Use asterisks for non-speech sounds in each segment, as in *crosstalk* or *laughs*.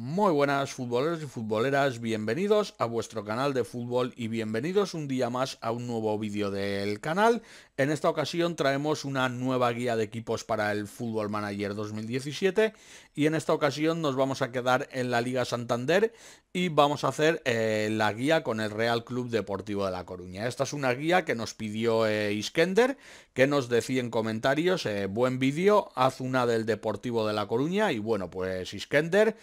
Muy buenas futboleros y futboleras, bienvenidos a vuestro canal de fútbol y bienvenidos un día más a un nuevo vídeo del canal. En esta ocasión traemos una nueva guía de equipos para el Fútbol Manager 2017 y en esta ocasión nos vamos a quedar en la Liga Santander y vamos a hacer eh, la guía con el Real Club Deportivo de La Coruña. Esta es una guía que nos pidió eh, Iskender, que nos decía en comentarios, eh, buen vídeo, haz una del Deportivo de La Coruña y bueno, pues Iskender,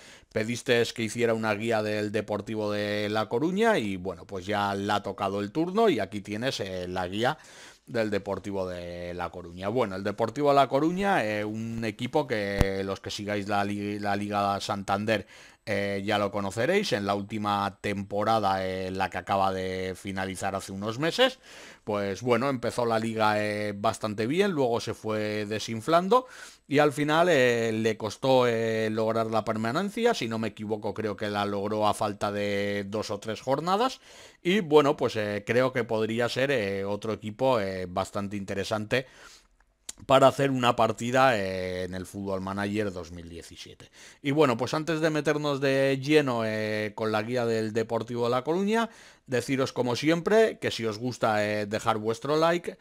pediste es que hiciera una guía del Deportivo de La Coruña y bueno, pues ya le ha tocado el turno y aquí tienes eh, la guía del Deportivo de La Coruña. Bueno, el Deportivo de La Coruña, es eh, un equipo que los que sigáis la, Liga Santander eh, ya lo conoceréis, en la última temporada, en la que acaba de finalizar hace unos meses, pues bueno, empezó la liga bastante bien, luego se fue desinflando y al final eh, le costó eh, lograr la permanencia, si no me equivoco creo que la logró a falta de dos o tres jornadas. Y bueno, pues eh, creo que podría ser otro equipo bastante interesante para hacer una partida en el Fútbol Manager 2017. Y bueno, pues antes de meternos de lleno con la guía del Deportivo de La Coruña, deciros como siempre que si os gusta dejar vuestro like,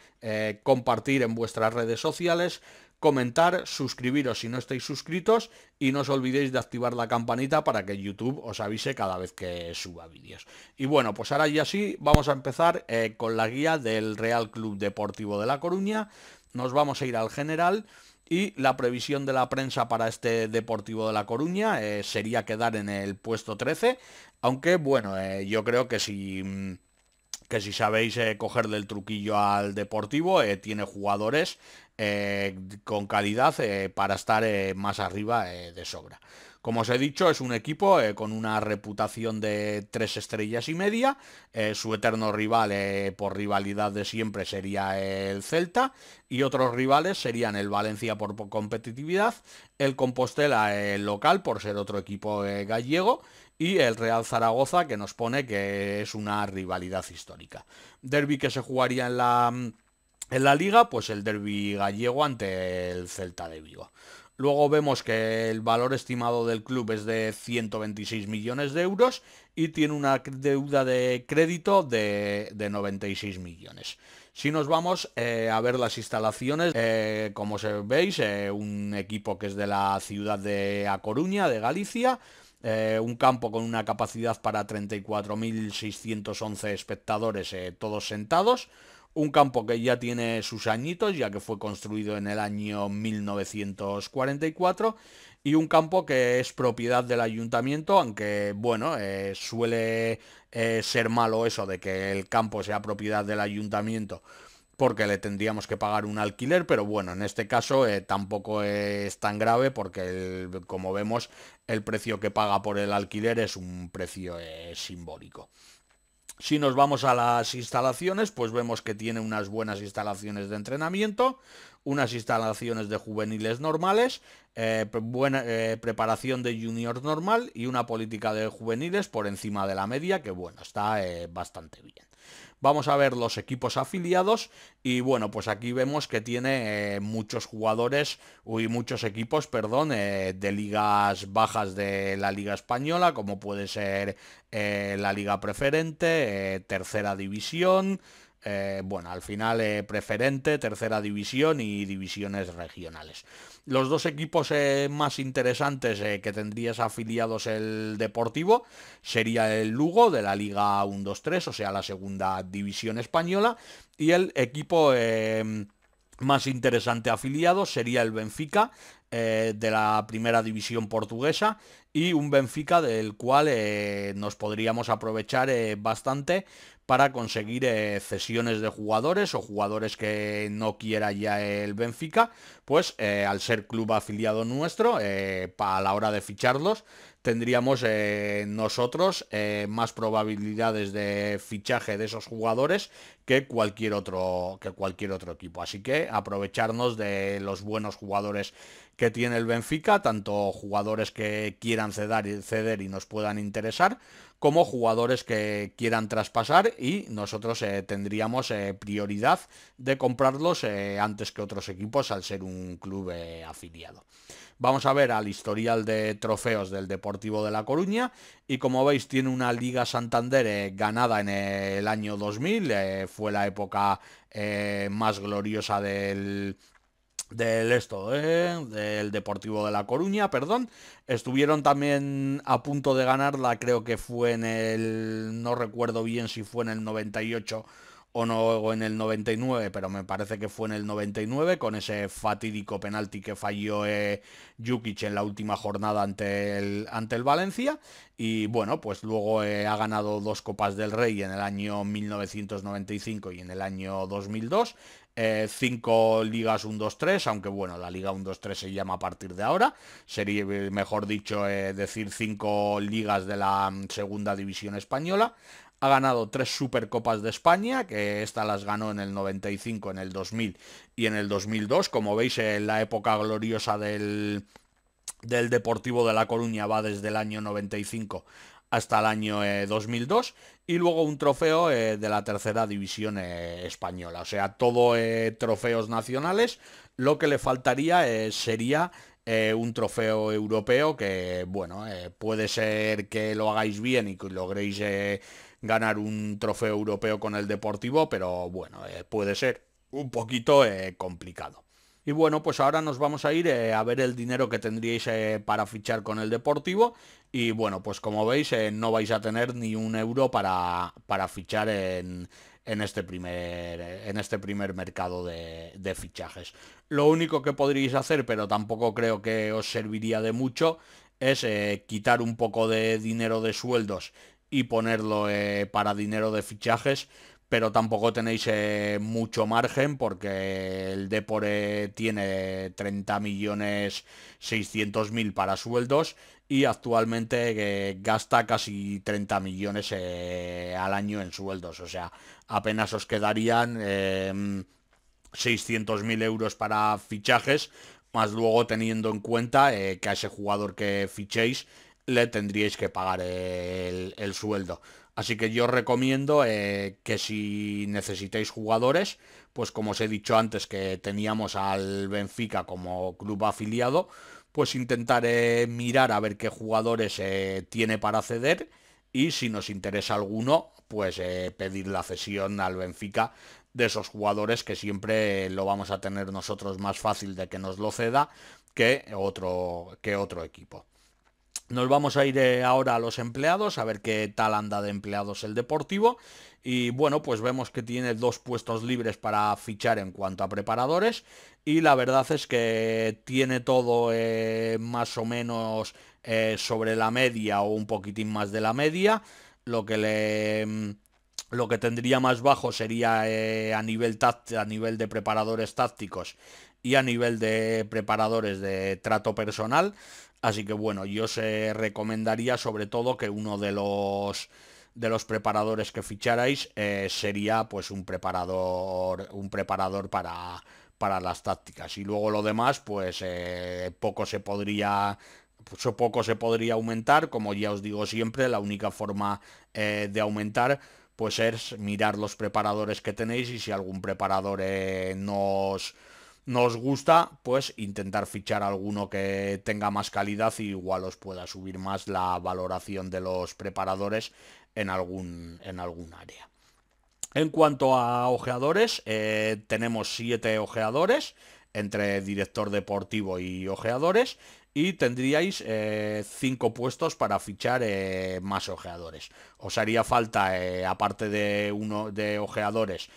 compartir en vuestras redes sociales, comentar, suscribiros si no estáis suscritos y no os olvidéis de activar la campanita para que YouTube os avise cada vez que suba vídeos. Y bueno, pues ahora ya sí, vamos a empezar eh, con la guía del Real Club Deportivo de La Coruña. Nos vamos a ir al general. Y la previsión de la prensa para este Deportivo de La Coruña eh, sería quedar en el puesto 13, aunque bueno, eh, yo creo que si mm, que si sabéis eh, coger del truquillo al Deportivo, eh, tiene jugadores eh, con calidad para estar más arriba de sobra. Como os he dicho, es un equipo con una reputación de tres estrellas y media. su eterno rival por rivalidad de siempre sería el Celta y otros rivales serían el Valencia por, competitividad, el Compostela local por ser otro equipo gallego y el Real Zaragoza que nos pone que es una rivalidad histórica. Derby que se jugaría en la, liga, pues el derby gallego ante el Celta de Vigo. Luego vemos que el valor estimado del club es de 126 millones de euros y tiene una deuda de crédito de, 96 millones. Si nos vamos eh, a ver las instalaciones, eh, como se veis, eh, un equipo que es de la ciudad de A Coruña, de Galicia, eh, un campo con una capacidad para 34.611 espectadores, eh, todos sentados. Un campo que ya tiene sus añitos, ya que fue construido en el año 1944. Y un campo que es propiedad del ayuntamiento, aunque bueno, eh, suele ser malo eso de que el campo sea propiedad del ayuntamiento porque le tendríamos que pagar un alquiler, pero bueno, en este caso eh, tampoco es tan grave porque como vemos el precio que paga por el alquiler es un precio eh, simbólico. Si nos vamos a las instalaciones, pues vemos que tiene unas buenas instalaciones de entrenamiento, unas instalaciones de juveniles normales, eh, buena preparación de juniors normal y una política de juveniles por encima de la media, que bueno, está bastante bien. Vamos a ver los equipos afiliados y bueno, pues aquí vemos que tiene eh, muchos jugadores y muchos equipos, perdón, eh, de ligas bajas de la Liga Española, como puede ser eh, la Liga Preferente, Tercera División, eh, bueno, al final eh, preferente, tercera división y divisiones regionales. Los dos equipos eh, más interesantes que tendrías afiliados el Deportivo sería el Lugo de la Liga 1-2-3, o sea, la segunda división española, y el equipo... Em, más interesante afiliado sería el Benfica, de la primera división portuguesa y un Benfica del cual nos podríamos aprovechar bastante para conseguir eh, cesiones de jugadores o jugadores que no quiera ya el Benfica, pues eh, al ser club afiliado nuestro, eh, a la hora de ficharlos, tendríamos nosotros más probabilidades de fichaje de esos jugadores que cualquier otro que cualquier otro equipo. Así que aprovecharnos de los buenos jugadores que tiene el Benfica, tanto jugadores que quieran ceder, y nos puedan interesar, como jugadores que quieran traspasar y nosotros eh, tendríamos eh, prioridad de comprarlos eh, antes que otros equipos al ser un club afiliado. Vamos a ver al historial de trofeos del Deportivo de La Coruña y como veis tiene una Liga Santander ganada en el año 2000, fue la época más gloriosa del del esto, ¿eh? del Deportivo de La Coruña, perdón. Estuvieron también a punto de ganarla, creo que fue en el, no recuerdo bien si fue en el 98 o no en el 99, pero me parece que fue en el 99 con ese fatídico penalti que falló eh, Jukic en la última jornada ante el, ante el Valencia y bueno, pues luego eh, ha ganado dos Copas del Rey en el año 1995 y en el año 2002 eh, cinco ligas 1-2-3, aunque bueno, la liga 1-2-3 se llama a partir de ahora, sería eh, mejor dicho eh, decir cinco ligas de la mm, segunda división española, ha ganado tres Supercopas de España, que esta las ganó en el 95, en el 2000 y en el 2002, como veis en eh, la época gloriosa del, del Deportivo de La Coruña va desde el año 95 hasta el año 2002 eh, y luego un trofeo eh, de la tercera división eh, española. O sea, todo trofeos nacionales. Lo que le faltaría sería un trofeo europeo que, bueno, puede ser que lo hagáis bien y que logréis ganar un trofeo europeo con el Deportivo, pero bueno, puede ser un poquito complicado. Y bueno, pues ahora nos vamos a ir a ver el dinero que tendríais para fichar con el Deportivo y bueno, pues como veis, eh, no vais a tener ni un euro para, para fichar en, en, este primer, en este primer mercado de, fichajes. Lo único que podríais hacer, pero tampoco creo que os serviría de mucho, es eh, quitar un poco de dinero de sueldos y ponerlo eh, para dinero de fichajes. Pero tampoco tenéis mucho margen porque el Depore tiene 30.600.000 millones para sueldos y actualmente gasta casi 30 millones eh, al año en sueldos. O sea, apenas os quedarían 600 em, 600.000 euros para fichajes, más luego teniendo en cuenta eh, que a ese jugador que fichéis le tendríais que pagar el, sueldo. Así que yo recomiendo eh, que si necesitáis jugadores, pues como os he dicho antes que teníamos al Benfica como club afiliado, pues intentaré mirar a ver qué jugadores eh, tiene para ceder y si nos interesa alguno, pues eh, pedir la cesión al Benfica de esos jugadores que siempre lo vamos a tener nosotros más fácil de que nos lo ceda que otro, que otro equipo. Nos vamos a ir eh, ahora a los empleados, a ver qué tal anda de empleados el Deportivo. Y bueno, pues vemos que tiene dos puestos libres para fichar en cuanto a preparadores. Y la verdad es que tiene todo eh, más o menos eh, sobre la media o un poquitín más de la media. Lo que le... Mm, lo que tendría más bajo sería a, nivel a nivel de preparadores tácticos y a nivel de preparadores de trato personal. Así que bueno, yo se recomendaría sobre todo que uno de los de los preparadores que ficharais eh, sería pues un preparador un preparador para para las tácticas y luego lo demás pues eh, poco se podría pues, poco se podría aumentar como ya os digo siempre la única forma eh, de aumentar pues es mirar los preparadores que tenéis y si algún preparador nos nos gusta, pues intentar fichar alguno que tenga más calidad y igual os pueda subir más la valoración de los preparadores en algún, en algún área. En cuanto a ojeadores, eh, tenemos siete ojeadores entre director deportivo y ojeadores y tendríais eh, cinco puestos para fichar eh, más ojeadores. Os haría falta, aparte de uno de ojeadores,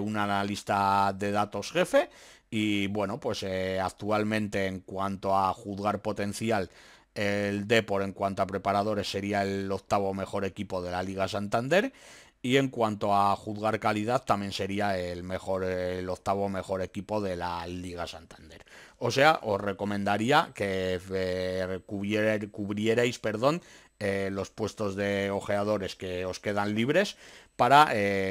un analista de datos jefe y bueno, pues eh, actualmente en cuanto a juzgar potencial, el Depor en cuanto a preparadores sería el octavo mejor equipo de la Liga Santander. Y en cuanto a juzgar calidad, también sería el mejor, el octavo mejor equipo de la Liga Santander. O sea, os recomendaría que eh, cubrierais perdón, eh, los puestos de ojeadores que os quedan libres para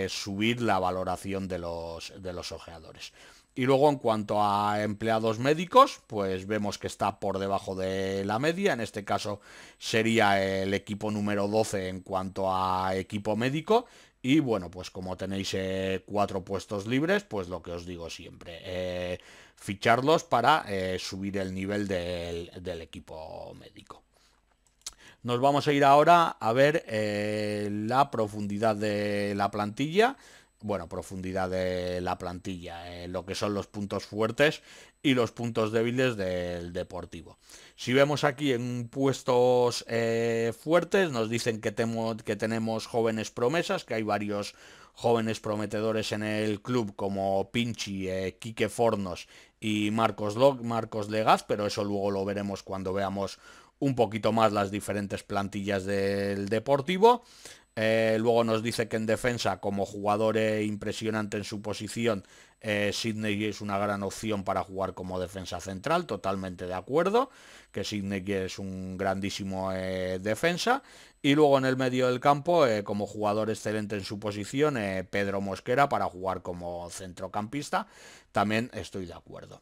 subir la valoración de los, de los ojeadores. Y luego en cuanto a empleados médicos, pues vemos que está por debajo de la media. En este caso sería el equipo número 12 en cuanto a equipo médico. Y bueno, pues como tenéis eh, cuatro puestos libres, pues lo que os digo siempre, eh, ficharlos para eh, subir el nivel del, equipo médico. Nos vamos a ir ahora a ver la profundidad de la plantilla bueno, profundidad de la plantilla, eh, lo que son los puntos fuertes y los puntos débiles del deportivo. Si vemos aquí en puestos eh, fuertes, nos dicen que, que tenemos jóvenes promesas, que hay varios jóvenes prometedores en el club como Pinchi, Kike eh, Quique Fornos y Marcos, Log, Marcos Legaz, pero eso luego lo veremos cuando veamos un poquito más las diferentes plantillas del Deportivo. Eh, luego nos dice que en defensa, como jugador eh, impresionante en su posición, eh, Sidney es una gran opción para jugar como defensa central, totalmente de acuerdo, que Sidney es un grandísimo defensa. Y luego en el medio del campo, como jugador excelente en su posición, Pedro Mosquera para jugar como centrocampista, también estoy de acuerdo.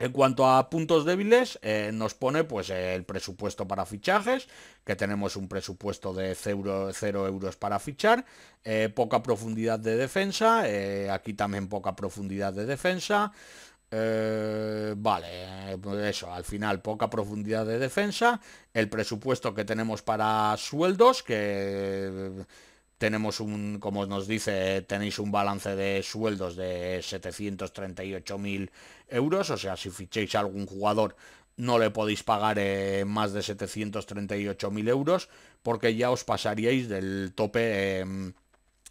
En cuanto a puntos débiles, eh, nos pone pues el presupuesto para fichajes, que tenemos un presupuesto de 0, euros para fichar, eh, poca profundidad de defensa, eh, aquí también poca profundidad de defensa, vale, eso, al final poca profundidad de defensa, el presupuesto que tenemos para sueldos, que tenemos un, como nos dice, tenéis un balance de sueldos de 738.000 euros, o sea, si fichéis a algún jugador no le podéis pagar eh, más de 738.000 euros porque ya os pasaríais del tope, em,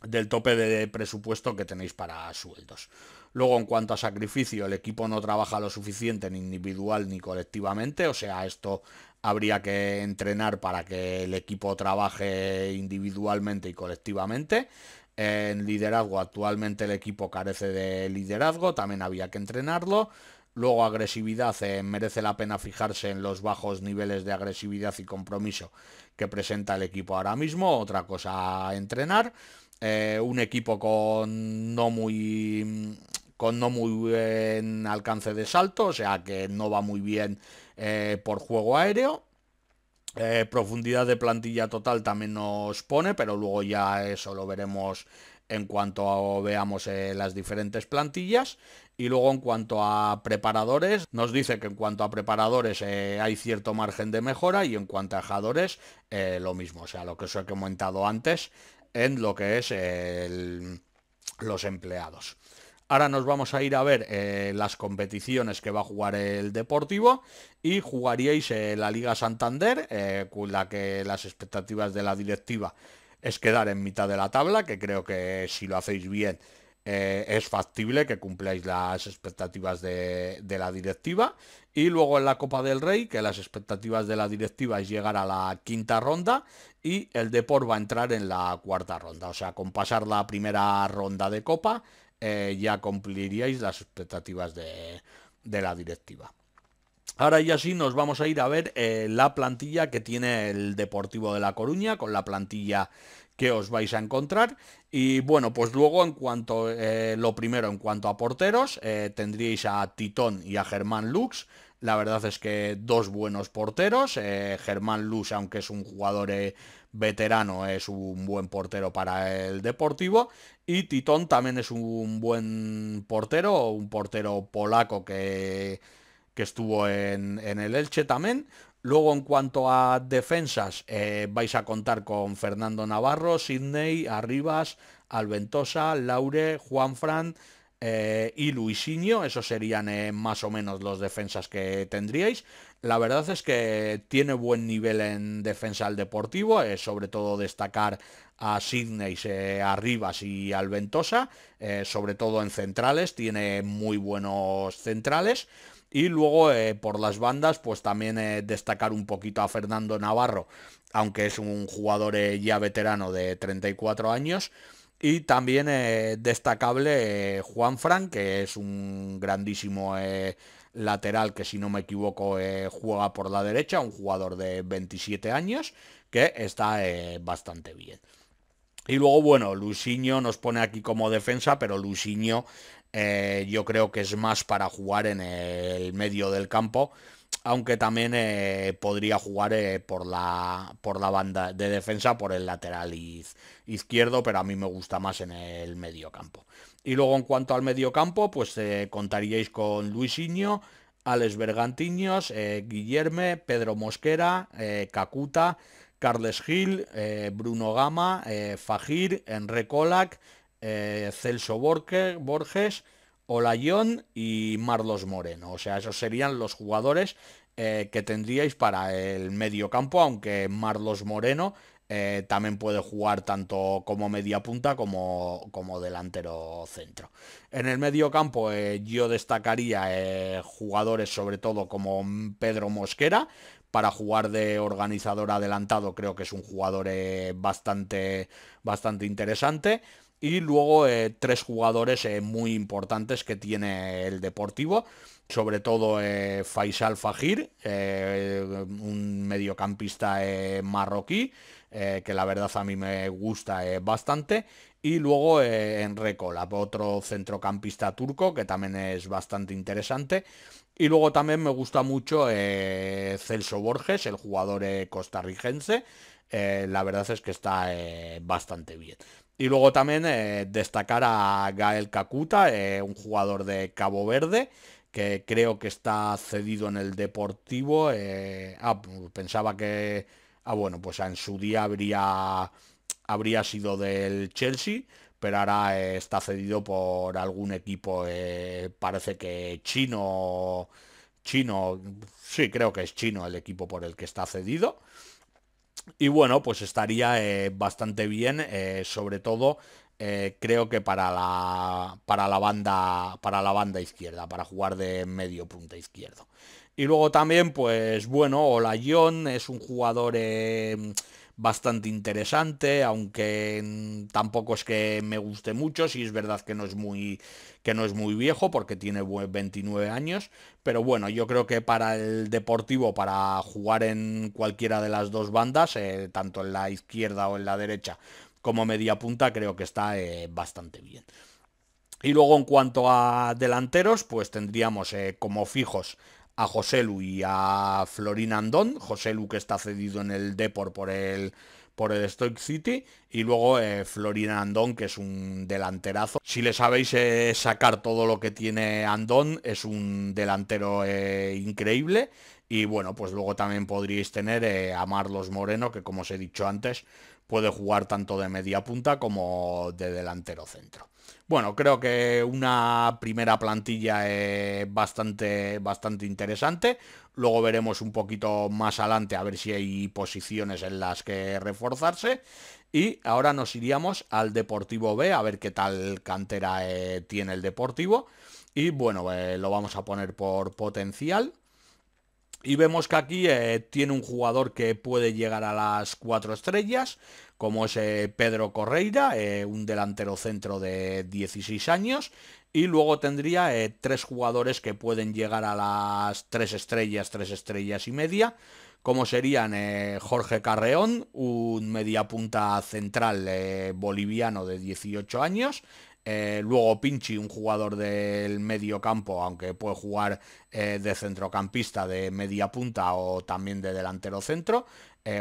del tope de presupuesto que tenéis para sueldos. Luego, en cuanto a sacrificio, el equipo no trabaja lo suficiente ni individual ni colectivamente, o sea, esto habría que entrenar para que el equipo trabaje individualmente y colectivamente. En liderazgo actualmente el equipo carece de liderazgo, también había que entrenarlo. Luego agresividad, eh, merece la pena fijarse en los bajos niveles de agresividad y compromiso que presenta el equipo ahora mismo, otra cosa entrenar. Eh, un equipo con no muy con no muy buen alcance de salto, o sea que no va muy bien eh, por juego aéreo. Eh, profundidad de plantilla total también nos pone, pero luego ya eso lo veremos en cuanto a, veamos eh, las diferentes plantillas. Y luego en cuanto a preparadores, nos dice que en cuanto a preparadores hay cierto margen de mejora y en cuanto a jadores lo mismo, o sea, lo que os he comentado antes en lo que es los empleados. Ahora nos vamos a ir a ver eh, las competiciones que va a jugar el Deportivo y jugaríais eh, la Liga Santander, eh, con la que las expectativas de la directiva es quedar en mitad de la tabla, que creo que si lo hacéis bien es factible que cumpláis las expectativas de, de la directiva. Y luego en la Copa del Rey, que las expectativas de la directiva es llegar a la quinta ronda y el Deport va a entrar en la cuarta ronda. O sea, con pasar la primera ronda de Copa eh, ya cumpliríais las expectativas de, la directiva. Ahora ya sí nos vamos a ir a ver eh, la plantilla que tiene el Deportivo de La Coruña con la plantilla que os vais a encontrar. Y bueno, pues luego en cuanto, eh, lo primero en cuanto a porteros, tendríais a Titón y a Germán Lux. La verdad es que dos buenos porteros. Germán Lux, aunque es un jugador veterano es un buen portero para el Deportivo y Titón también es un buen portero, un portero polaco que, que estuvo en, el Elche también. Luego en cuanto a defensas, eh, vais a contar con Fernando Navarro, Sidney, Arribas, Alventosa, Laure, Juan eh, y Luisinho. Esos serían eh, más o menos los defensas que tendríais. La verdad es que tiene buen nivel en defensa al deportivo, eh, sobre todo destacar a Sidney, eh, a Rivas y al Ventosa, eh, sobre todo en centrales, tiene muy buenos centrales. Y luego por las bandas, pues también destacar un poquito a Fernando Navarro, aunque es un jugador ya veterano de 34 años. Y también destacable Juan Frank, que es un grandísimo lateral que si no me equivoco eh, juega por la derecha, un jugador de 27 años que está eh, bastante bien. Y luego, bueno, Luciño nos pone aquí como defensa, pero Luciño eh, yo creo que es más para jugar en el medio del campo, aunque también podría jugar por, la, por la banda de defensa, por el lateral izquierdo, pero a mí me gusta más en el medio campo. Y luego en cuanto al mediocampo, pues eh, contaríais con Luisinho, Alex Bergantiños, eh, Guillerme, Pedro Mosquera, Cacuta, eh, Carles Gil, Bruno Gama, Fajir, Enre Colac, Celso Borges, Olayón y Marlos Moreno. O sea, esos serían los jugadores que tendríais para el mediocampo, aunque Marlos Moreno eh, también puede jugar tanto como media punta como, como delantero centro. En el medio campo eh, yo destacaría eh, jugadores sobre todo como Pedro Mosquera. Para jugar de organizador adelantado creo que es un jugador bastante, bastante interesante. Y luego tres jugadores muy importantes que tiene el Deportivo sobre todo Faisal Fajir, un mediocampista marroquí, eh, que la verdad a mí me gusta eh, bastante. Y luego eh, en Recola, otro centrocampista turco que también es bastante interesante. Y luego también me gusta mucho Celso Borges, el jugador costarricense. la verdad es que está bastante bien. Y luego también destacar a Gael Kakuta, un jugador de Cabo Verde, que creo que está cedido en el Deportivo. Ah, pues pensaba que Ah, bueno, pues en su día habría, habría sido del Chelsea, pero ahora está cedido por algún equipo, eh, parece que chino, chino, sí, creo que es chino el equipo por el que está cedido. Y bueno, pues estaría eh, bastante bien, eh, sobre todo creo que para para, la banda, para la banda izquierda, para jugar de medio punta izquierdo. Y luego también, pues bueno, Olayon es un jugador eh, bastante interesante, aunque mm, tampoco es que me guste mucho, si es verdad que no es muy que no es muy viejo porque tiene 29 años, pero bueno, yo creo que para el Deportivo para jugar en cualquiera de las dos bandas, eh, tanto en la izquierda o en la derecha, como media punta, creo que está eh, bastante bien. Y luego en cuanto a delanteros, pues tendríamos como fijos a José Lu y a Florin Andón, José Lu que está cedido en el Depor por el por el Stoic City y luego eh, Florina Andón, que es un delanterazo. Si le sabéis eh, sacar todo lo que tiene Andón, es un delantero eh, increíble. Y bueno, pues luego también podríais tener a Marlos Moreno, que como os he dicho antes, puede jugar tanto de media punta como de delantero centro. Bueno, creo que una primera plantilla es bastante, bastante interesante. Luego veremos un poquito más adelante a ver si hay posiciones en las que reforzarse. Y ahora nos iríamos al Deportivo B, a ver qué tal cantera eh, tiene el Deportivo. Y bueno, eh, lo vamos a poner por potencial. Y vemos que aquí eh, tiene un jugador que puede llegar a las cuatro estrellas, como es eh, Pedro Correira, eh, un delantero centro de 16 años, y luego tendría eh, tres jugadores que pueden llegar a las tres estrellas, tres estrellas y media, como serían Jorge Carreón, un mediapunta central boliviano de 18 años, luego Pinchi, un jugador del medio campo, aunque puede jugar de centrocampista, de media punta o también de delantero centro,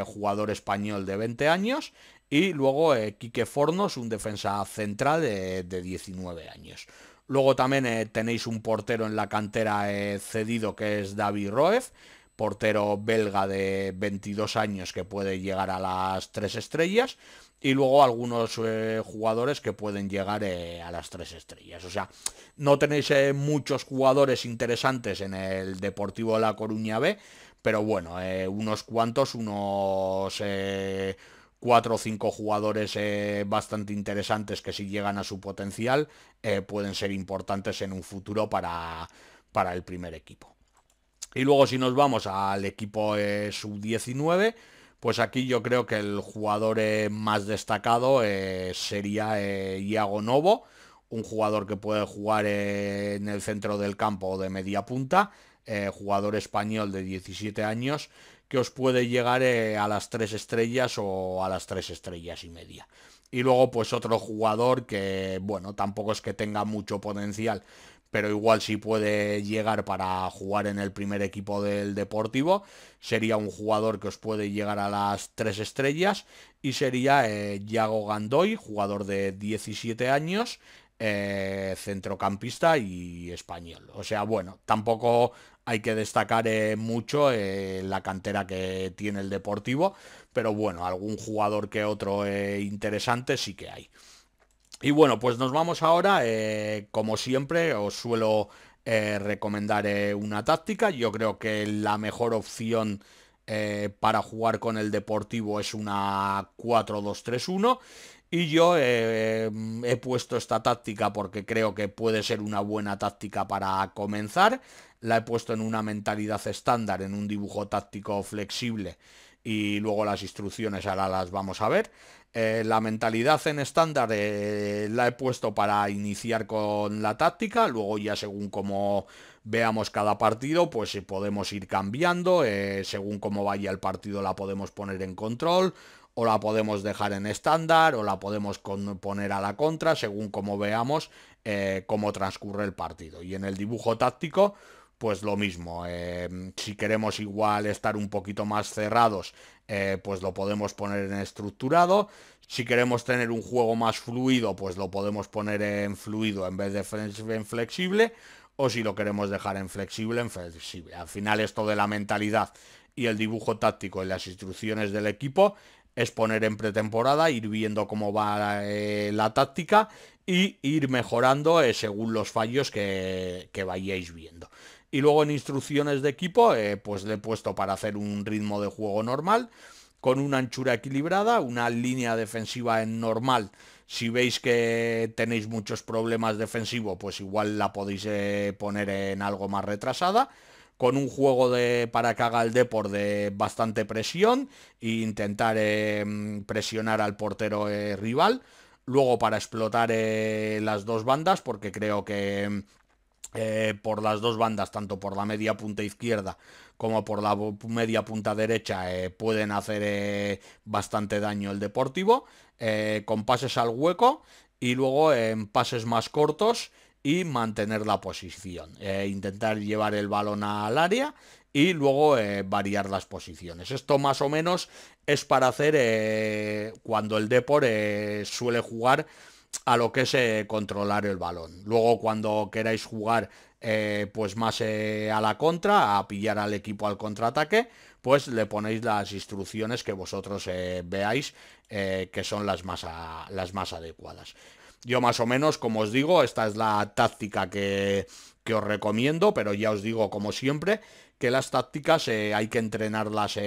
jugador español de 20 años. Y luego eh, Quique Fornos, un defensa central de, 19 años. Luego también eh, tenéis un portero en la cantera eh, cedido que es David Roef, portero belga de 22 años que puede llegar a las 3 estrellas. Y luego algunos eh, jugadores que pueden llegar a las 3 estrellas. O sea, no tenéis muchos jugadores interesantes en el Deportivo La Coruña B, pero bueno, unos cuantos, unos cuatro o cinco jugadores eh, bastante interesantes que si llegan a su potencial eh, pueden ser importantes en un futuro para, el primer equipo. Y luego si nos vamos al equipo eh, sub-19, pues aquí yo creo que el jugador más destacado sería Iago Novo, un jugador que puede jugar en el centro del campo de media punta, jugador español de 17 años que os puede llegar eh, a las tres estrellas o a las tres estrellas y media. Y luego pues otro jugador que, bueno, tampoco es que tenga mucho potencial, pero igual si puede llegar para jugar en el primer equipo del Deportivo, sería un jugador que os puede llegar a las tres estrellas y sería eh, Yago Gandoy, jugador de 17 años, eh, centrocampista y español. O sea, bueno, tampoco hay que destacar eh, mucho eh, la cantera que tiene el Deportivo, pero bueno, algún jugador que otro eh, interesante sí que hay. Y bueno, pues nos vamos ahora, como siempre, os suelo recomendar una táctica, yo creo que la mejor opción... para jugar con el Deportivo es una 4-2-3-1 y yo he puesto esta táctica porque creo que puede ser una buena táctica para comenzar la he puesto en una mentalidad estándar, en un dibujo táctico flexible y luego las instrucciones ahora las vamos a ver. Eh, la mentalidad en estándar eh, la he puesto para iniciar con la táctica, luego ya según como veamos cada partido, pues eh, podemos ir cambiando, según cómo vaya el partido la podemos poner en control, o la podemos dejar en estándar, o la podemos poner a la contra, según como veamos cómo transcurre el partido. Y en el dibujo táctico, pues lo mismo. Eh, si queremos igual estar un poquito más cerrados, eh, pues lo podemos poner en estructurado. Si queremos tener un juego más fluido, pues lo podemos poner en fluido en vez de en flexible. O si lo queremos dejar en flexible, en flexible. Al final esto de la mentalidad y el dibujo táctico y las instrucciones del equipo es poner en pretemporada, ir viendo cómo va eh, la táctica y ir mejorando según los fallos que vayáis viendo. Y luego en instrucciones de equipo, eh, pues le he puesto para hacer un ritmo de juego normal, con una anchura equilibrada, una línea defensiva en normal. Si veis que tenéis muchos problemas defensivos, pues igual la podéis eh, poner en algo más retrasada con un juego de para que haga el Depor de bastante presión e intentar eh, presionar al portero rival. Luego para explotar las dos bandas, porque creo que eh, por las dos bandas, tanto por la media punta izquierda como por la media punta derecha, eh, pueden hacer eh, bastante daño el Deportivo, con pases al hueco y luego en pases más cortos y mantener la posición, intentar llevar el balón al área y luego variar las posiciones. Esto más o menos es para hacer cuando el Depor suele jugar a lo que es eh, controlar el balón. Luego cuando queráis jugar eh, pues más eh, a la contra, a pillar al equipo al contraataque, pues le ponéis las instrucciones que vosotros veáis que son las más, las más adecuadas. Yo más o menos, como os digo, esta es la táctica que, que os recomiendo, pero ya os digo, como siempre, que las tácticas hay que entrenarlas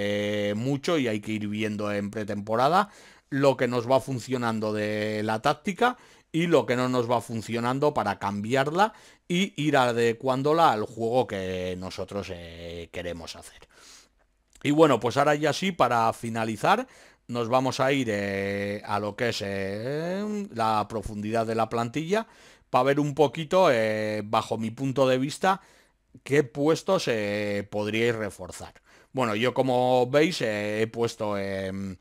mucho y hay que ir viendo en pretemporada lo que nos va funcionando de la táctica y lo que no nos va funcionando para cambiarla y ir adecuándola al juego que nosotros eh, queremos hacer. Y bueno, pues ahora ya sí, para finalizar, nos vamos a ir eh, a lo que es eh, la profundidad de la plantilla para ver un poquito, bajo mi punto de vista, qué puestos podríais reforzar. Bueno, yo como veis he puesto... Em,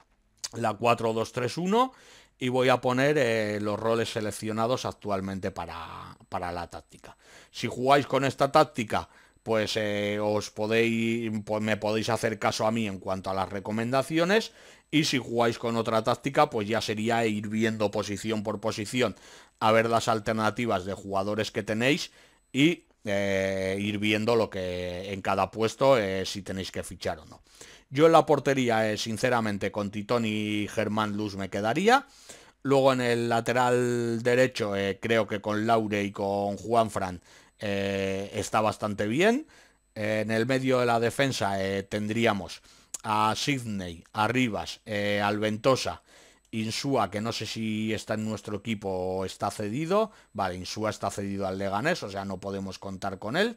la 4-2-3-1 y voy a poner eh, los roles seleccionados actualmente para, para la táctica. Si jugáis con esta táctica, pues eh, os podéis, pues, me podéis hacer caso a mí en cuanto a las recomendaciones y si jugáis con otra táctica, pues ya sería ir viendo posición por posición, a ver las alternativas de jugadores que tenéis y eh, ir viendo lo que en cada puesto si tenéis que fichar o no. Yo en la portería, eh, sinceramente, con Titón y Germán Luz me quedaría. Luego en el lateral derecho, eh, creo que con Laure y con Juan Fran eh, está bastante bien. en el medio de la defensa tendríamos a Sidney, a Rivas, al Ventosa, Insúa, que no sé si está en nuestro equipo o está cedido. Vale, Insúa está cedido al Leganés, o sea, no podemos contar con él.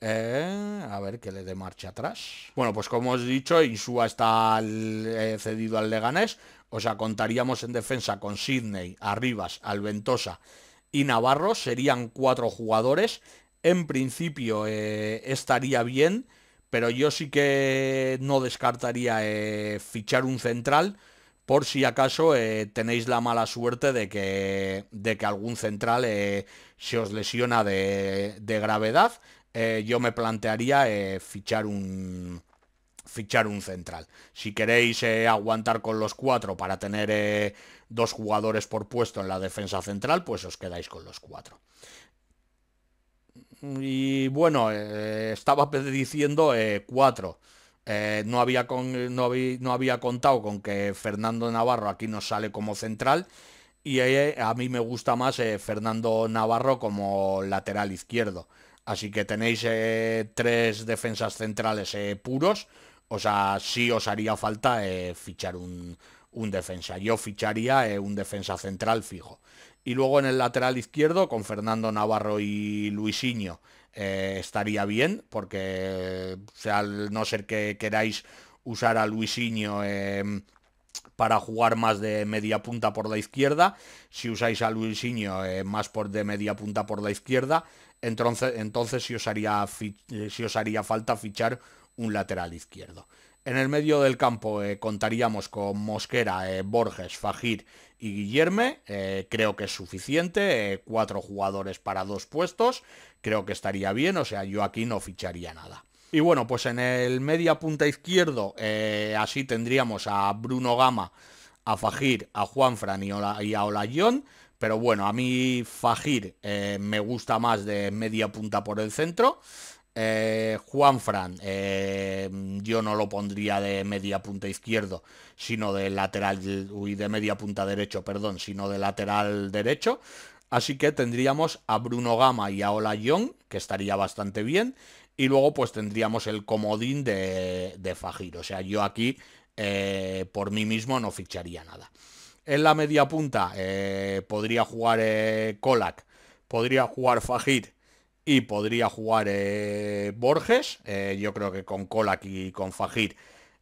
Eh, a ver que le dé marcha atrás. Bueno, pues como os he dicho, Insúa está eh, cedido al Leganés. O sea, contaríamos en defensa con Sidney, Arribas, Alventosa y Navarro. Serían cuatro jugadores. En principio eh, estaría bien, pero yo sí que no descartaría fichar un central por si acaso tenéis la mala suerte de que, algún central se os lesiona de, gravedad eh, yo me plantearía eh, fichar un fichar un central. Si queréis eh, aguantar con los cuatro para tener dos jugadores por puesto en la defensa central, pues os quedáis con los cuatro. Y bueno, estaba *laughs* diciendo cuatro. no, había no, había, no había contado con que Fernando Navarro aquí nos sale como central. Y a mí me gusta más Fernando Navarro como lateral izquierdo. Así que tenéis eh, tres defensas centrales eh, puros. O sea, sí os haría falta eh, fichar un, defensa. Yo ficharía un defensa central fijo. Y luego en el lateral izquierdo, con Fernando Navarro y Luisinho, estaría bien, porque o sea, al no ser que queráis usar a Luisinho para jugar más de media punta por la izquierda. Si usáis a Luisinho más por de media punta por la izquierda, entonces, entonces os haría, falta fichar un lateral izquierdo. En el medio del campo eh, contaríamos con Mosquera, eh, Borges, Fajir y Guillerme. Eh, creo que es suficiente. cuatro jugadores para dos puestos. Creo que estaría bien. O sea, yo aquí no ficharía nada. Y bueno, pues en el media punta izquierdo así tendríamos a Bruno Gama, a Fajir, a Juan y, y a Olayón. Pero bueno, a mí Fajir eh, me gusta más de media punta por el centro. Eh, Juan Fran, eh, yo no lo pondría de media punta izquierdo, sino de lateral, uy, de media punta derecho, perdón, sino de lateral derecho. Así que tendríamos a Bruno Gama y a Ola Young, que estaría bastante bien. Y luego pues tendríamos el comodín de, de Fajir. O sea, yo aquí por mí mismo no ficharía nada. En la media punta eh, podría jugar Colac, eh, podría jugar Fajit y podría jugar eh, Borges. yo creo que con Colac y con Fajir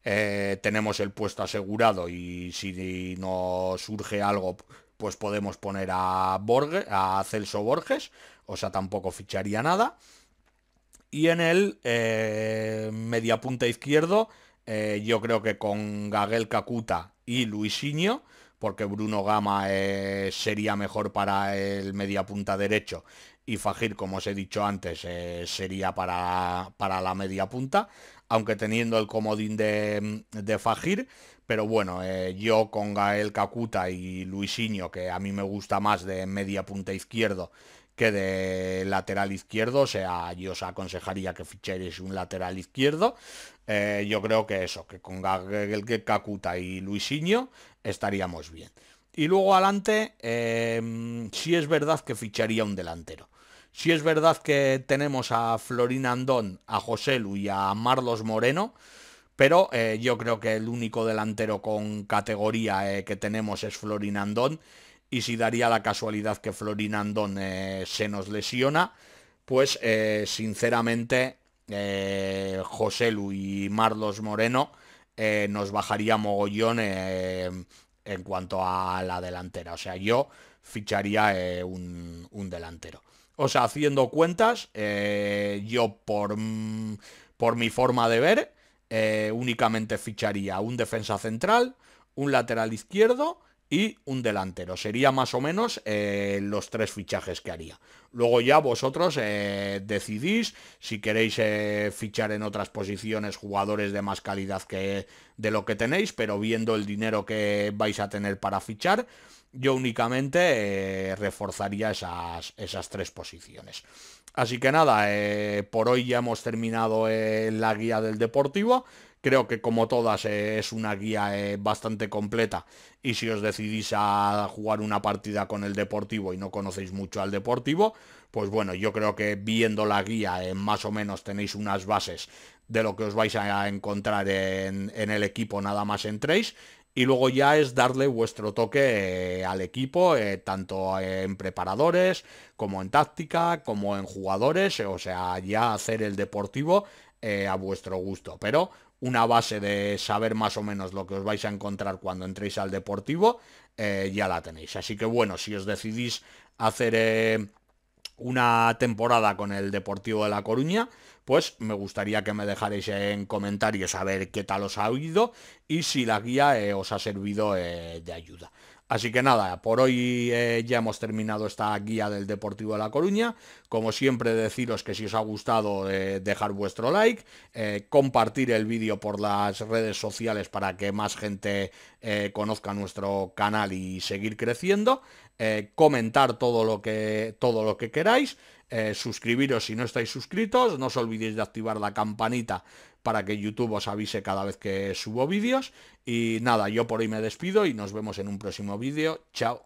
tenemos el puesto asegurado y si nos surge algo pues podemos poner a, Borges, a Celso Borges. O sea, tampoco ficharía nada. Y en el media punta izquierdo, yo creo que con Gagel Kakuta y Luisinho porque Bruno Gama eh, sería mejor para el media punta derecho y Fajir, como os he dicho antes, eh, sería para, para, la media punta, aunque teniendo el comodín de, Fajir. Pero bueno, eh, yo con Gael Cacuta y Luisinho, que a mí me gusta más de media punta izquierdo que de lateral izquierdo, o sea, yo os aconsejaría que fichéis un lateral izquierdo. Eh, yo creo que eso, que con que Cacuta y Luisinho estaríamos bien. Y luego adelante, em, si es verdad que ficharía un delantero. Si es verdad que tenemos a Florín Andón, a José Lu y a Marlos Moreno, pero eh, yo creo que el único delantero con categoría eh, que tenemos es Florín Andón. Y si daría la casualidad que Florín Andón se nos lesiona, pues sinceramente eh, José Luis y Marlos Moreno, eh, nos bajaría mogollón eh, en cuanto a la delantera. O sea, yo ficharía un, un, delantero. O sea, haciendo cuentas, yo por, por mi forma de ver, únicamente ficharía un defensa central, un lateral izquierdo, y un delantero. Sería más o menos eh, los tres fichajes que haría. Luego ya vosotros eh, decidís si queréis eh, fichar en otras posiciones jugadores de más calidad que de lo que tenéis, pero viendo el dinero que vais a tener para fichar, yo únicamente reforzaría esas, esas, tres posiciones. Así que nada, por hoy ya hemos terminado la guía del Deportivo. Creo que como todas eh, es una guía eh, bastante completa y si os decidís a jugar una partida con el Deportivo y no conocéis mucho al Deportivo, pues bueno, yo creo que viendo la guía eh, más o menos tenéis unas bases de lo que os vais a encontrar en, el equipo nada más entréis y luego ya es darle vuestro toque al equipo, tanto en preparadores como en táctica, como en jugadores, o sea, ya hacer el deportivo a vuestro gusto. Pero una base de saber más o menos lo que os vais a encontrar cuando entréis al deportivo, eh, ya la tenéis. Así que bueno, si os decidís hacer eh, una temporada con el Deportivo de La Coruña, pues me gustaría que me dejarais en comentarios a ver qué tal os ha oído y si la guía eh, os ha servido de ayuda. Así que nada, por hoy eh, ya hemos terminado esta guía del Deportivo de La Coruña. Como siempre deciros que si os ha gustado eh, dejar vuestro like, eh, compartir el vídeo por las redes sociales para que más gente conozca nuestro canal y seguir creciendo, comentar todo lo que, todo lo que queráis. suscribiros si no estáis suscritos, no os olvidéis de activar la campanita para que YouTube os avise cada vez que subo vídeos. Y nada, yo por hoy me despido y nos vemos en un próximo vídeo. Chao.